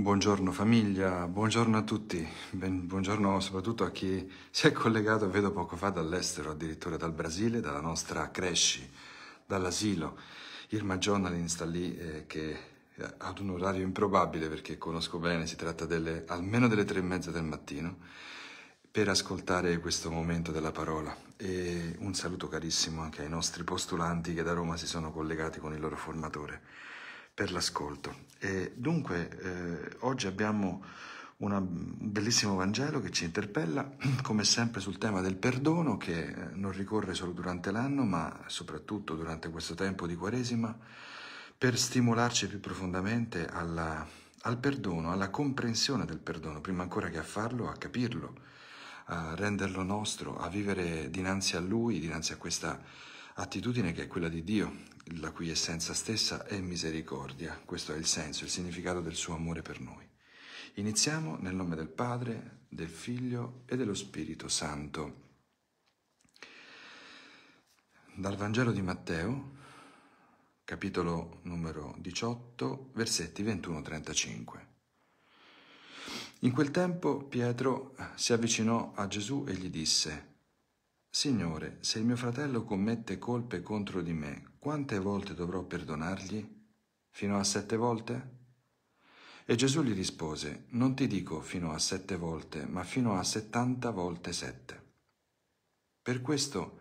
Buongiorno famiglia, buongiorno a tutti, ben, buongiorno soprattutto a chi si è collegato, vedo poco fa, dall'estero, addirittura dal Brasile, dalla nostra Cresci, dall'asilo. Irma Journalin sta lì eh, che ad un orario improbabile perché conosco bene, si tratta delle, almeno delle tre e mezza del mattino, per ascoltare questo momento della parola. E un saluto carissimo anche ai nostri postulanti che da Roma si sono collegati con il loro formatore per l'ascolto. E dunque, eh, oggi abbiamo una, un bellissimo Vangelo che ci interpella, come sempre, sul tema del perdono, che eh, non ricorre solo durante l'anno, ma soprattutto durante questo tempo di Quaresima, per stimolarci più profondamente alla, al perdono, alla comprensione del perdono, prima ancora che a farlo, a capirlo, a renderlo nostro, a vivere dinanzi a Lui, dinanzi a questa attitudine che è quella di Dio, la cui essenza stessa è misericordia. Questo è il senso, il significato del suo amore per noi. Iniziamo nel nome del Padre, del Figlio e dello Spirito Santo. Dal Vangelo di Matteo, capitolo numero 18, versetti 21-35. In quel tempo Pietro si avvicinò a Gesù e gli disse, Signore, se il mio fratello commette colpe contro di me, quante volte dovrò perdonargli? Fino a sette volte? E Gesù gli rispose, non ti dico fino a sette volte, ma fino a settanta volte sette. Per questo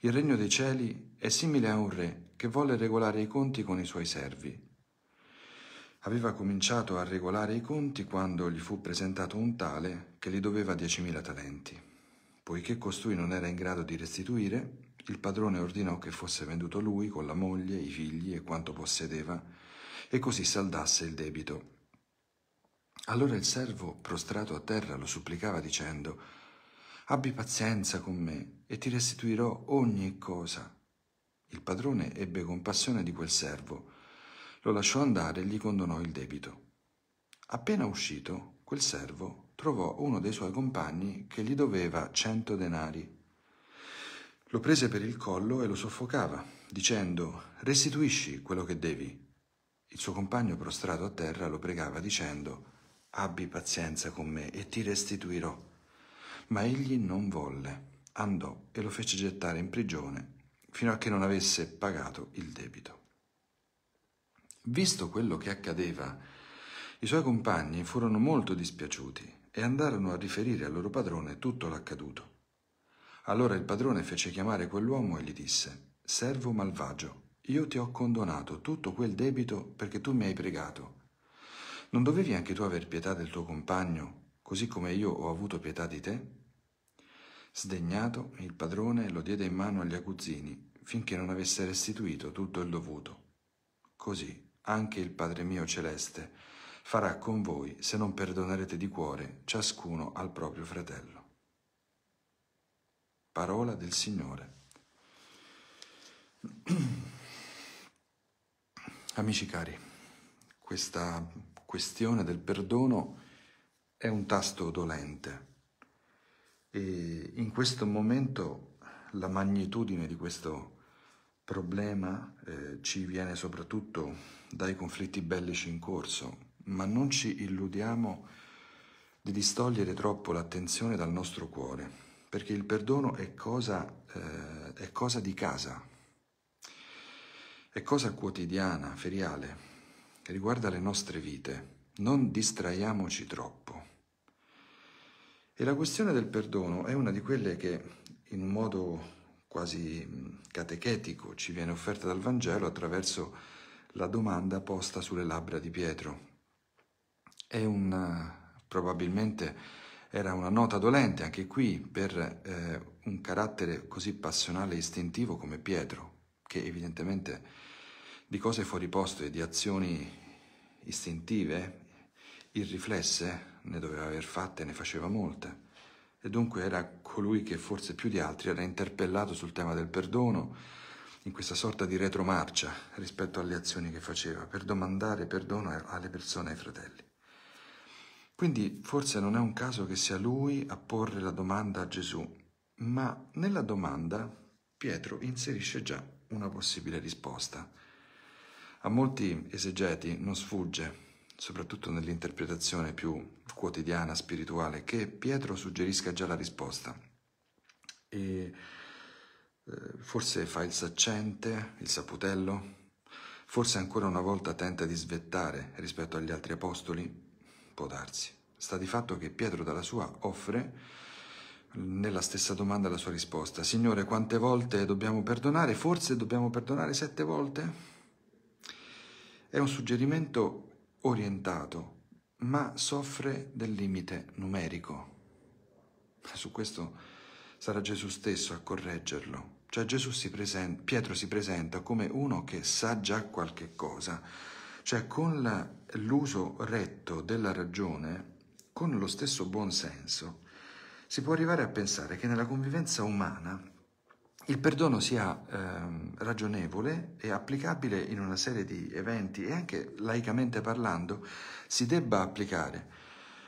il regno dei cieli è simile a un re che volle regolare i conti con i suoi servi. Aveva cominciato a regolare i conti quando gli fu presentato un tale che gli doveva diecimila talenti. Poiché costui non era in grado di restituire, il padrone ordinò che fosse venduto lui con la moglie, i figli e quanto possedeva, e così saldasse il debito. Allora il servo, prostrato a terra, lo supplicava dicendo Abbi pazienza con me e ti restituirò ogni cosa. Il padrone ebbe compassione di quel servo, lo lasciò andare e gli condonò il debito. Appena uscito, quel servo trovò uno dei suoi compagni che gli doveva cento denari lo prese per il collo e lo soffocava, dicendo restituisci quello che devi. Il suo compagno prostrato a terra lo pregava dicendo abbi pazienza con me e ti restituirò. Ma egli non volle, andò e lo fece gettare in prigione fino a che non avesse pagato il debito. Visto quello che accadeva, i suoi compagni furono molto dispiaciuti e andarono a riferire al loro padrone tutto l'accaduto. Allora il padrone fece chiamare quell'uomo e gli disse, Servo malvagio, io ti ho condonato tutto quel debito perché tu mi hai pregato. Non dovevi anche tu aver pietà del tuo compagno, così come io ho avuto pietà di te? Sdegnato, il padrone lo diede in mano agli aguzzini, finché non avesse restituito tutto il dovuto. Così anche il Padre mio celeste farà con voi se non perdonerete di cuore ciascuno al proprio fratello. Parola del Signore. Amici cari, questa questione del perdono è un tasto dolente e in questo momento la magnitudine di questo problema eh, ci viene soprattutto dai conflitti bellici in corso, ma non ci illudiamo di distogliere troppo l'attenzione dal nostro cuore perché il perdono è cosa, eh, è cosa di casa, è cosa quotidiana, feriale, che riguarda le nostre vite. Non distraiamoci troppo. E la questione del perdono è una di quelle che in un modo quasi mm, catechetico ci viene offerta dal Vangelo attraverso la domanda posta sulle labbra di Pietro. È un eh, probabilmente era una nota dolente anche qui per eh, un carattere così passionale e istintivo come Pietro, che evidentemente di cose fuori posto e di azioni istintive, irriflesse, ne doveva aver fatte e ne faceva molte. E dunque era colui che forse più di altri era interpellato sul tema del perdono, in questa sorta di retromarcia rispetto alle azioni che faceva, per domandare perdono alle persone e ai fratelli. Quindi forse non è un caso che sia lui a porre la domanda a Gesù, ma nella domanda Pietro inserisce già una possibile risposta. A molti esegeti non sfugge, soprattutto nell'interpretazione più quotidiana, spirituale, che Pietro suggerisca già la risposta. E eh, forse fa il saccente, il saputello, forse ancora una volta tenta di svettare rispetto agli altri apostoli, può darsi. Sta di fatto che Pietro dalla sua offre nella stessa domanda la sua risposta. Signore, quante volte dobbiamo perdonare? Forse dobbiamo perdonare sette volte? È un suggerimento orientato, ma soffre del limite numerico. Su questo sarà Gesù stesso a correggerlo. Cioè Gesù si presenta, Pietro si presenta come uno che sa già qualche cosa, cioè con l'uso retto della ragione, con lo stesso buon senso, si può arrivare a pensare che nella convivenza umana il perdono sia eh, ragionevole e applicabile in una serie di eventi e anche laicamente parlando si debba applicare,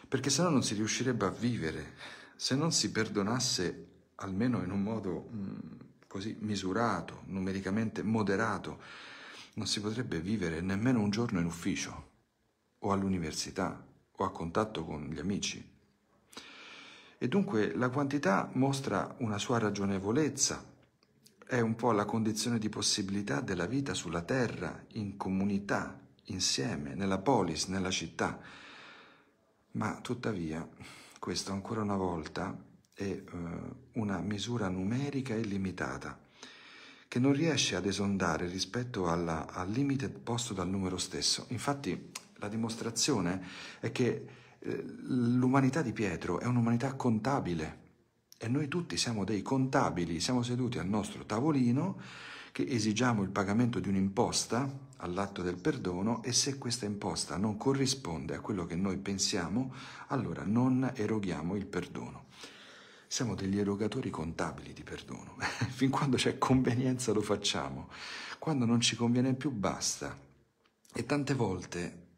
perché sennò non si riuscirebbe a vivere, se non si perdonasse almeno in un modo mh, così misurato, numericamente moderato, non si potrebbe vivere nemmeno un giorno in ufficio, o all'università, o a contatto con gli amici. E dunque la quantità mostra una sua ragionevolezza, è un po' la condizione di possibilità della vita sulla terra, in comunità, insieme, nella polis, nella città. Ma tuttavia, questo ancora una volta è eh, una misura numerica e limitata che non riesce ad esondare rispetto alla, al limite posto dal numero stesso. Infatti la dimostrazione è che eh, l'umanità di Pietro è un'umanità contabile e noi tutti siamo dei contabili, siamo seduti al nostro tavolino che esigiamo il pagamento di un'imposta all'atto del perdono e se questa imposta non corrisponde a quello che noi pensiamo, allora non eroghiamo il perdono. Siamo degli erogatori contabili di perdono. fin quando c'è convenienza lo facciamo. Quando non ci conviene più basta. E tante volte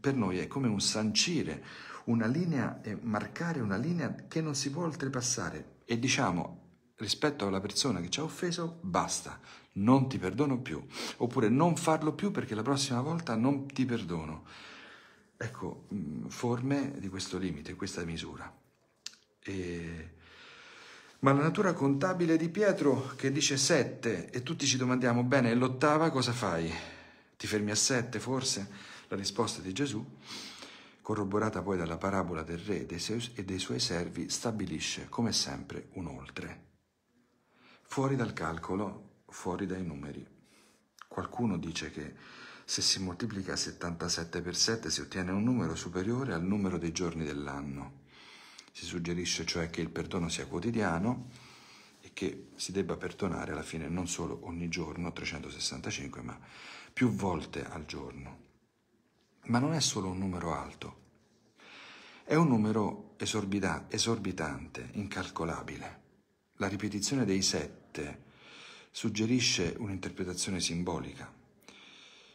per noi è come un sancire una linea e marcare una linea che non si può oltrepassare e diciamo rispetto alla persona che ci ha offeso basta, non ti perdono più, oppure non farlo più perché la prossima volta non ti perdono. Ecco, mm, forme di questo limite, questa misura. E ma la natura contabile di Pietro che dice sette e tutti ci domandiamo, bene, l'ottava cosa fai? Ti fermi a sette forse? La risposta di Gesù, corroborata poi dalla parabola del re e dei suoi servi, stabilisce come sempre un oltre. Fuori dal calcolo, fuori dai numeri. Qualcuno dice che se si moltiplica 77 per 7 si ottiene un numero superiore al numero dei giorni dell'anno. Si suggerisce cioè che il perdono sia quotidiano e che si debba perdonare alla fine non solo ogni giorno, 365, ma più volte al giorno. Ma non è solo un numero alto, è un numero esorbita- esorbitante, incalcolabile. La ripetizione dei sette suggerisce un'interpretazione simbolica.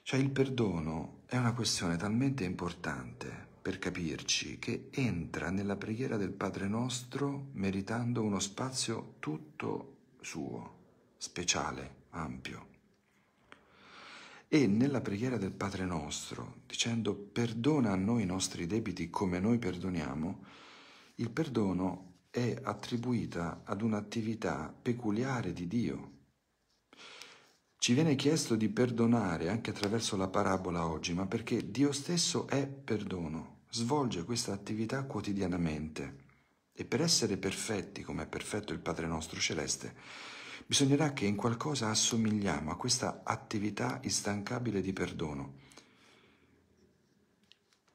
Cioè il perdono è una questione talmente importante per capirci, che entra nella preghiera del Padre nostro meritando uno spazio tutto suo, speciale, ampio. E nella preghiera del Padre nostro, dicendo perdona a noi i nostri debiti come noi perdoniamo, il perdono è attribuita ad un'attività peculiare di Dio. Ci viene chiesto di perdonare anche attraverso la parabola oggi, ma perché Dio stesso è perdono svolge questa attività quotidianamente e per essere perfetti come è perfetto il Padre nostro celeste, bisognerà che in qualcosa assomigliamo a questa attività instancabile di perdono.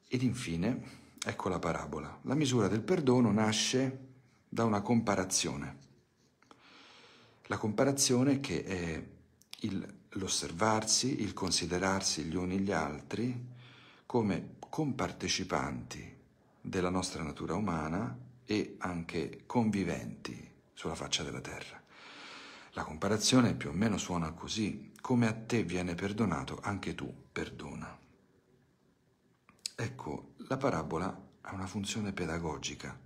Ed infine, ecco la parabola, la misura del perdono nasce da una comparazione. La comparazione che è l'osservarsi, il considerarsi gli uni gli altri come compartecipanti della nostra natura umana e anche conviventi sulla faccia della terra. La comparazione più o meno suona così, come a te viene perdonato, anche tu perdona. Ecco, la parabola ha una funzione pedagogica.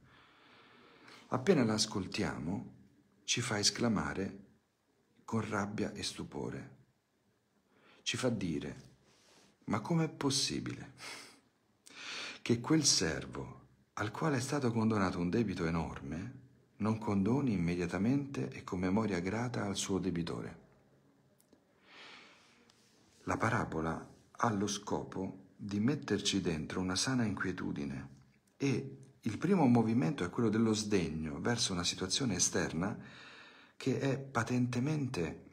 Appena la ascoltiamo, ci fa esclamare con rabbia e stupore. Ci fa dire, ma com'è possibile? che quel servo al quale è stato condonato un debito enorme non condoni immediatamente e con memoria grata al suo debitore. La parabola ha lo scopo di metterci dentro una sana inquietudine e il primo movimento è quello dello sdegno verso una situazione esterna che è patentemente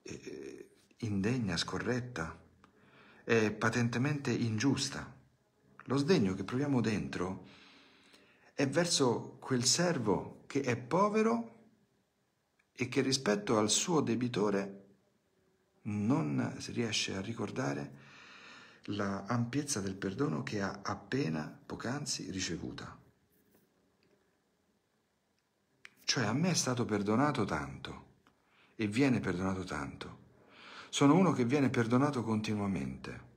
eh, indegna, scorretta, è patentemente ingiusta. Lo sdegno che proviamo dentro è verso quel servo che è povero e che rispetto al suo debitore non si riesce a ricordare la ampiezza del perdono che ha appena poc'anzi ricevuta. Cioè a me è stato perdonato tanto e viene perdonato tanto. Sono uno che viene perdonato continuamente.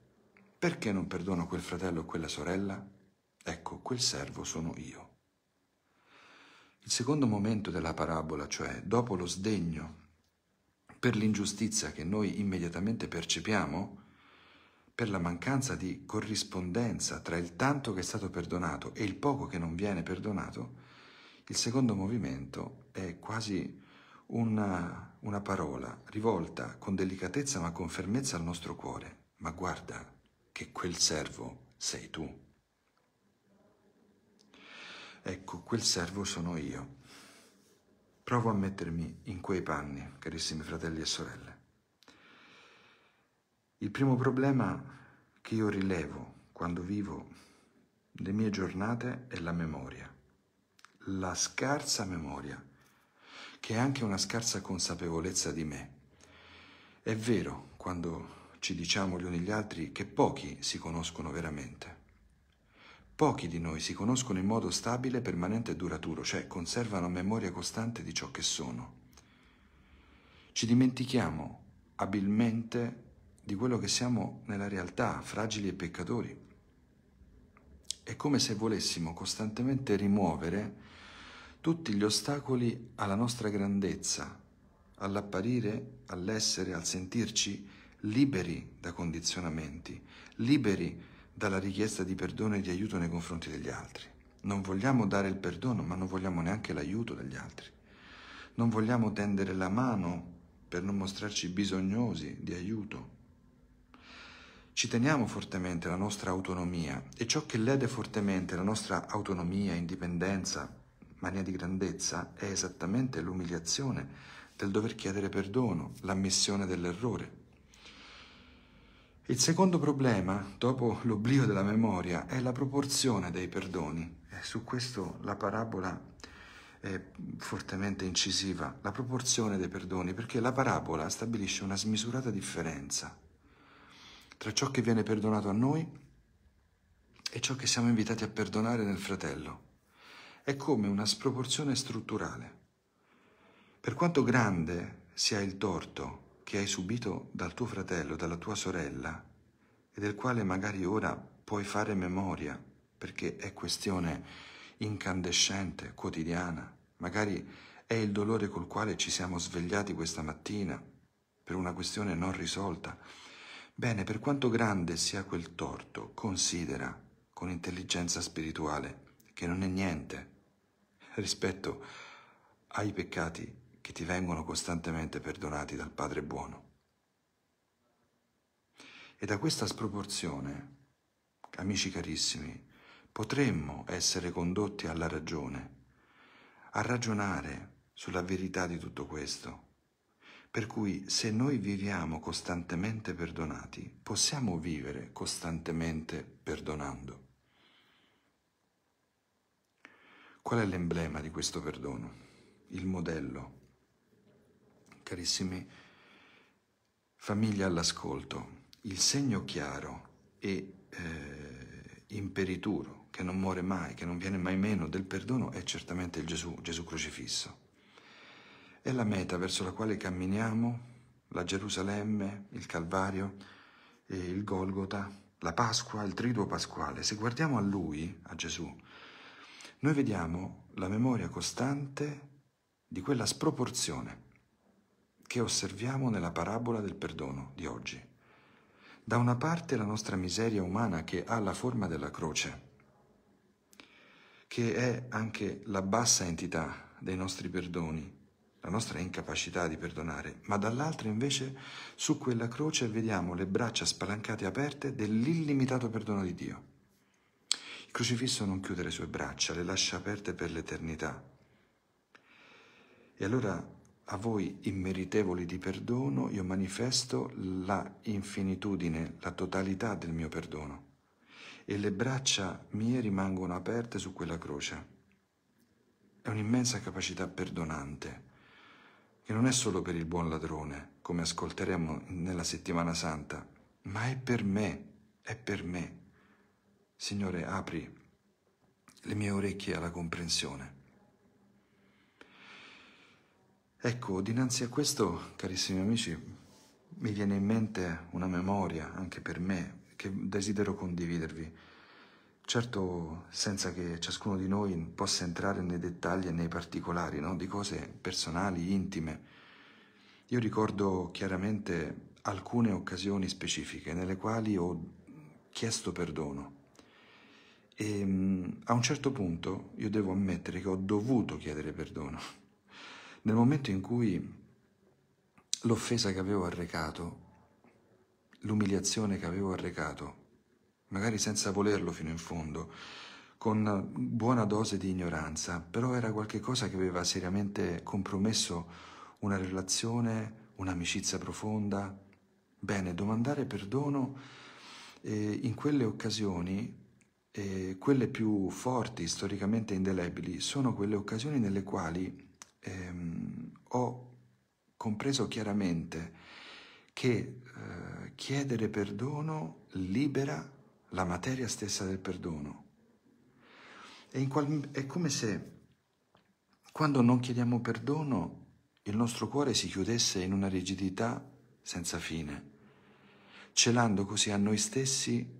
Perché non perdono quel fratello o quella sorella? Ecco, quel servo sono io. Il secondo momento della parabola, cioè dopo lo sdegno per l'ingiustizia che noi immediatamente percepiamo, per la mancanza di corrispondenza tra il tanto che è stato perdonato e il poco che non viene perdonato, il secondo movimento è quasi una, una parola rivolta con delicatezza ma con fermezza al nostro cuore. Ma guarda, che quel servo sei tu. Ecco, quel servo sono io. Provo a mettermi in quei panni, carissimi fratelli e sorelle. Il primo problema che io rilevo quando vivo le mie giornate è la memoria, la scarsa memoria, che è anche una scarsa consapevolezza di me. È vero, quando ci diciamo gli uni gli altri che pochi si conoscono veramente. Pochi di noi si conoscono in modo stabile, permanente e duraturo, cioè conservano memoria costante di ciò che sono. Ci dimentichiamo abilmente di quello che siamo nella realtà, fragili e peccatori. È come se volessimo costantemente rimuovere tutti gli ostacoli alla nostra grandezza, all'apparire, all'essere, al sentirci liberi da condizionamenti, liberi dalla richiesta di perdono e di aiuto nei confronti degli altri. Non vogliamo dare il perdono, ma non vogliamo neanche l'aiuto degli altri. Non vogliamo tendere la mano per non mostrarci bisognosi di aiuto. Ci teniamo fortemente la nostra autonomia e ciò che lede fortemente la nostra autonomia, indipendenza, mania di grandezza è esattamente l'umiliazione del dover chiedere perdono, l'ammissione dell'errore. Il secondo problema, dopo l'oblio della memoria, è la proporzione dei perdoni. E su questo la parabola è fortemente incisiva, la proporzione dei perdoni, perché la parabola stabilisce una smisurata differenza tra ciò che viene perdonato a noi e ciò che siamo invitati a perdonare nel fratello. È come una sproporzione strutturale. Per quanto grande sia il torto, che hai subito dal tuo fratello, dalla tua sorella, e del quale magari ora puoi fare memoria, perché è questione incandescente, quotidiana, magari è il dolore col quale ci siamo svegliati questa mattina, per una questione non risolta. Bene, per quanto grande sia quel torto, considera con intelligenza spirituale che non è niente rispetto ai peccati che ti vengono costantemente perdonati dal Padre buono. E da questa sproporzione, amici carissimi, potremmo essere condotti alla ragione, a ragionare sulla verità di tutto questo. Per cui se noi viviamo costantemente perdonati, possiamo vivere costantemente perdonando. Qual è l'emblema di questo perdono? Il modello carissimi, famiglia all'ascolto, il segno chiaro e eh, imperituro, che non muore mai, che non viene mai meno del perdono, è certamente il Gesù, Gesù crocifisso. È la meta verso la quale camminiamo, la Gerusalemme, il Calvario, il Golgota, la Pasqua, il triduo pasquale. Se guardiamo a Lui, a Gesù, noi vediamo la memoria costante di quella sproporzione che osserviamo nella parabola del perdono di oggi. Da una parte la nostra miseria umana che ha la forma della croce, che è anche la bassa entità dei nostri perdoni, la nostra incapacità di perdonare, ma dall'altra invece su quella croce vediamo le braccia spalancate aperte dell'illimitato perdono di Dio. Il crocifisso non chiude le sue braccia, le lascia aperte per l'eternità. E allora a voi immeritevoli di perdono io manifesto la infinitudine, la totalità del mio perdono e le braccia mie rimangono aperte su quella croce. È un'immensa capacità perdonante che non è solo per il buon ladrone, come ascolteremo nella settimana santa, ma è per me, è per me. Signore, apri le mie orecchie alla comprensione Ecco, dinanzi a questo, carissimi amici, mi viene in mente una memoria, anche per me, che desidero condividervi. Certo, senza che ciascuno di noi possa entrare nei dettagli e nei particolari, no? di cose personali, intime. Io ricordo chiaramente alcune occasioni specifiche nelle quali ho chiesto perdono. E mm, a un certo punto io devo ammettere che ho dovuto chiedere perdono nel momento in cui l'offesa che avevo arrecato, l'umiliazione che avevo arrecato, magari senza volerlo fino in fondo, con buona dose di ignoranza, però era qualcosa che aveva seriamente compromesso una relazione, un'amicizia profonda. Bene, domandare perdono eh, in quelle occasioni, eh, quelle più forti, storicamente indelebili, sono quelle occasioni nelle quali ehm, ho compreso chiaramente che eh, chiedere perdono libera la materia stessa del perdono. È, qual, è come se quando non chiediamo perdono il nostro cuore si chiudesse in una rigidità senza fine, celando così a noi stessi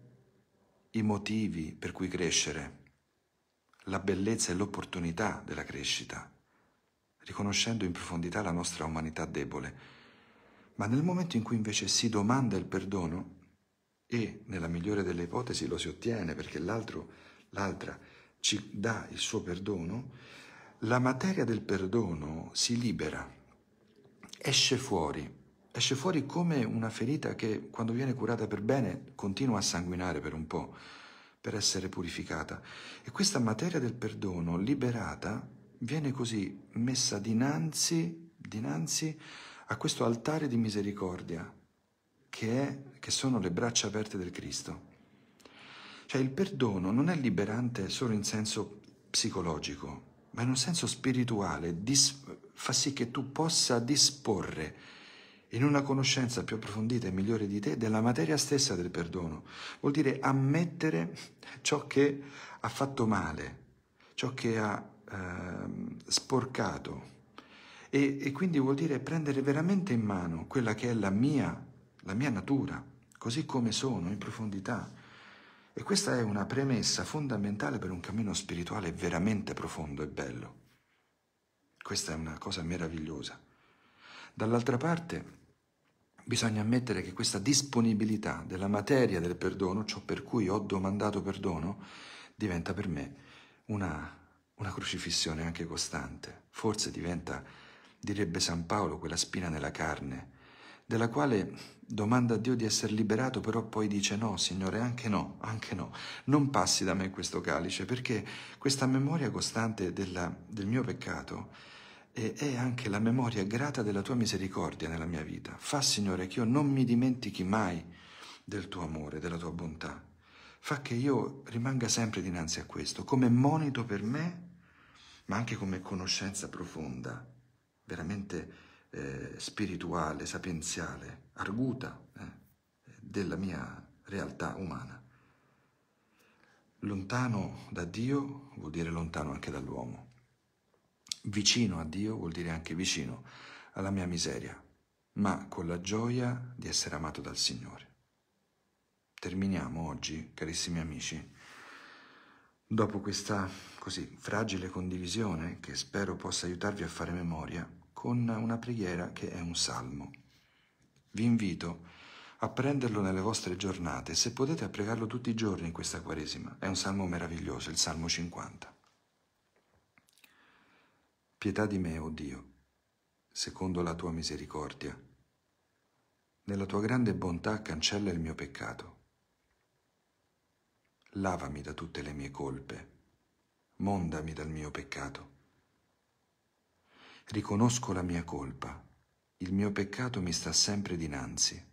i motivi per cui crescere, la bellezza e l'opportunità della crescita riconoscendo in profondità la nostra umanità debole. Ma nel momento in cui invece si domanda il perdono, e nella migliore delle ipotesi lo si ottiene perché l'altra ci dà il suo perdono, la materia del perdono si libera, esce fuori, esce fuori come una ferita che quando viene curata per bene continua a sanguinare per un po', per essere purificata. E questa materia del perdono liberata viene così messa dinanzi, dinanzi a questo altare di misericordia che, è, che sono le braccia aperte del Cristo. Cioè il perdono non è liberante solo in senso psicologico, ma in un senso spirituale, fa sì che tu possa disporre in una conoscenza più approfondita e migliore di te della materia stessa del perdono. Vuol dire ammettere ciò che ha fatto male, ciò che ha Ehm, sporcato. E, e, quindi vuol dire prendere veramente in mano quella che è la mia, la mia natura, così come sono, in profondità. E questa è una premessa fondamentale per un cammino spirituale veramente profondo e bello. Questa è una cosa meravigliosa. Dall'altra parte, bisogna ammettere che questa disponibilità della materia del perdono, ciò per cui ho domandato perdono, diventa per me una una crocifissione anche costante. Forse diventa, direbbe San Paolo, quella spina nella carne, della quale domanda a Dio di essere liberato, però poi dice no, Signore, anche no, anche no, non passi da me questo calice, perché questa memoria costante della, del mio peccato e è anche la memoria grata della tua misericordia nella mia vita. Fa, Signore, che io non mi dimentichi mai del tuo amore, della tua bontà. Fa che io rimanga sempre dinanzi a questo, come monito per me ma anche come conoscenza profonda, veramente eh, spirituale, sapienziale, arguta eh, della mia realtà umana. Lontano da Dio vuol dire lontano anche dall'uomo. Vicino a Dio vuol dire anche vicino alla mia miseria, ma con la gioia di essere amato dal Signore. Terminiamo oggi, carissimi amici, dopo questa così fragile condivisione che spero possa aiutarvi a fare memoria con una preghiera che è un salmo. Vi invito a prenderlo nelle vostre giornate, se potete a pregarlo tutti i giorni in questa Quaresima. È un salmo meraviglioso, il Salmo 50. Pietà di me, o oh Dio, secondo la tua misericordia. Nella tua grande bontà cancella il mio peccato. Lavami da tutte le mie colpe mondami dal mio peccato. Riconosco la mia colpa, il mio peccato mi sta sempre dinanzi.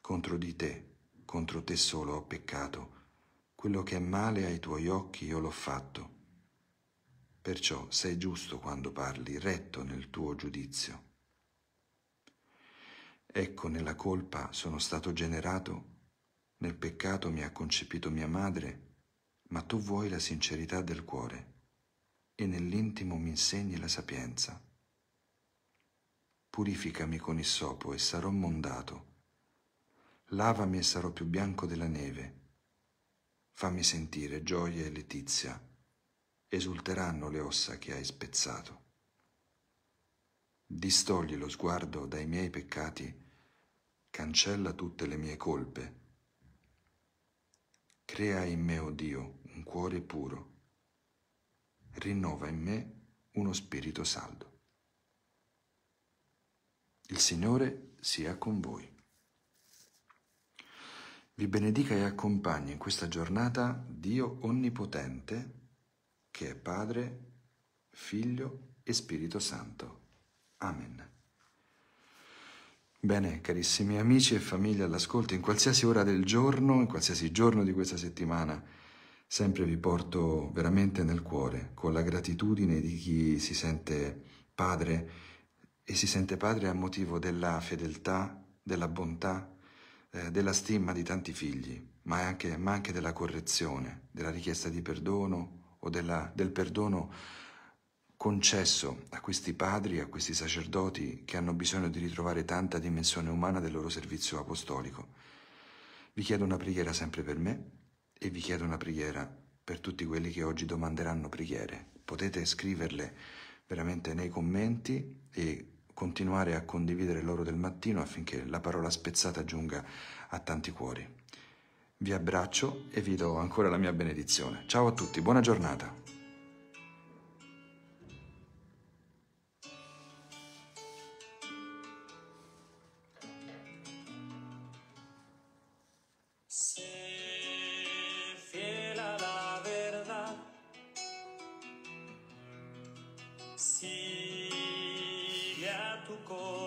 Contro di te, contro te solo ho peccato, quello che è male ai tuoi occhi io l'ho fatto. Perciò sei giusto quando parli, retto nel tuo giudizio. Ecco, nella colpa sono stato generato, nel peccato mi ha concepito mia madre, ma tu vuoi la sincerità del cuore e nell'intimo mi insegni la sapienza. Purificami con issopo e sarò mondato. Lavami e sarò più bianco della neve. Fammi sentire gioia e letizia. Esulteranno le ossa che hai spezzato. Distogli lo sguardo dai miei peccati. Cancella tutte le mie colpe. Crea in me, o oh Dio, cuore puro. Rinnova in me uno spirito saldo. Il Signore sia con voi. Vi benedica e accompagni in questa giornata Dio Onnipotente, che è Padre, Figlio e Spirito Santo. Amen. Bene, carissimi amici e famiglie all'ascolto, in qualsiasi ora del giorno, in qualsiasi giorno di questa settimana, sempre vi porto veramente nel cuore, con la gratitudine di chi si sente padre e si sente padre a motivo della fedeltà, della bontà, eh, della stima di tanti figli, ma anche, ma anche, della correzione, della richiesta di perdono o della, del perdono concesso a questi padri, a questi sacerdoti che hanno bisogno di ritrovare tanta dimensione umana del loro servizio apostolico. Vi chiedo una preghiera sempre per me e vi chiedo una preghiera per tutti quelli che oggi domanderanno preghiere. Potete scriverle veramente nei commenti e continuare a condividere l'oro del mattino affinché la parola spezzata giunga a tanti cuori. Vi abbraccio e vi do ancora la mia benedizione. Ciao a tutti, buona giornata. tu corazón.